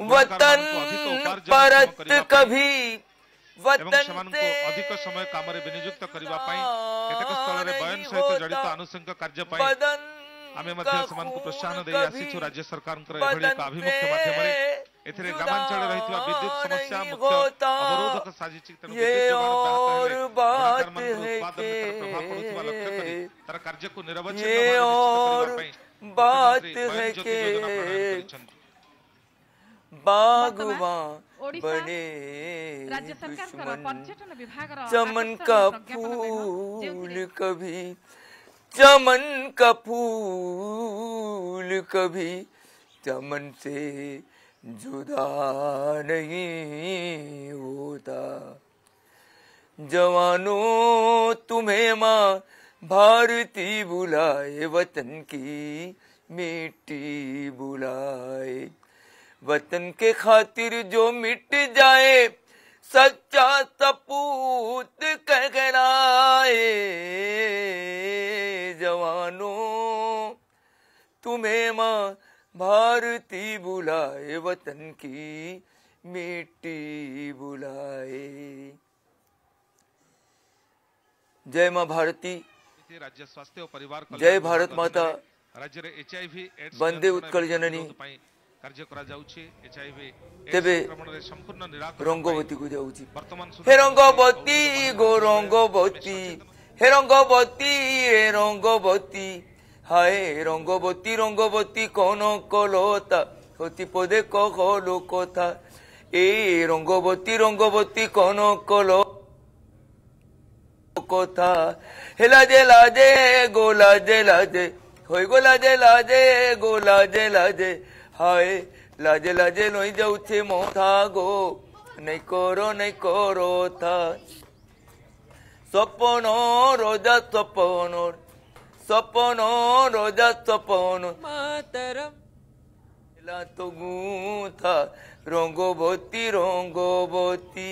वतन परत कभी वतन से अधिक समय काम रे विनियुक्त करबा पई केतक स्थल रे बयन सहित जड़ित अनुसंग कार्य पई वतन आमे मध्य समान को प्रोत्साहन देई आसी छु राज्य सरकार कर एभली का अभिमुख माध्यम रे एथरे ग्रामांचल रहितवा विद्युत समस्या मुक्त अवरोधक साजी चित्त विद्युत और बात है के तर कार्य को निरवच्छिन्न बात है के बागवा बने दुश्मन चमन का फूल कभी चमन का फूल कभी चमन से जुदा नहीं होता जवानों तुम्हें माँ भारती बुलाए वतन की मिट्टी बुलाए वतन के खातिर जो मिट जाए सच्चा सपूत कहराए जवानों तुम्हें माँ भारती बुलाए वतन की मिट्टी बुलाए जय माँ भारती राज्य स्वास्थ्य और परिवार जय भारत माता राज्य एच आई वी बंदे उत्कल जननी ତେବେ ରଙ୍ଗବତୀକୁ ଯାଉଛି ହେ ରଙ୍ଗବତୀ ଗୋ ରଙ୍ଗବତୀ ହେ ରଙ୍ଗବତୀ ହେ ରଙ୍ଗବତୀ হায় রঙ্গবতী রঙ্গবতী কনকলতা অতি পদে কল কথা এই রঙ্গবতী রঙ্গবতী কনকল কথা হেলা যে লাজে গোলা যে লাজে হয়ে গোলা যে লাজে গোলা যে লাজে হায় লাজে লাজে নই যাউছে মথা গো নেই করো নেই করো থায় স্বপন রোজা স্বপন স্বপন রোজা স্বপন মাতারাম তো গুথা রঙ্গবতী রঙ্গবতী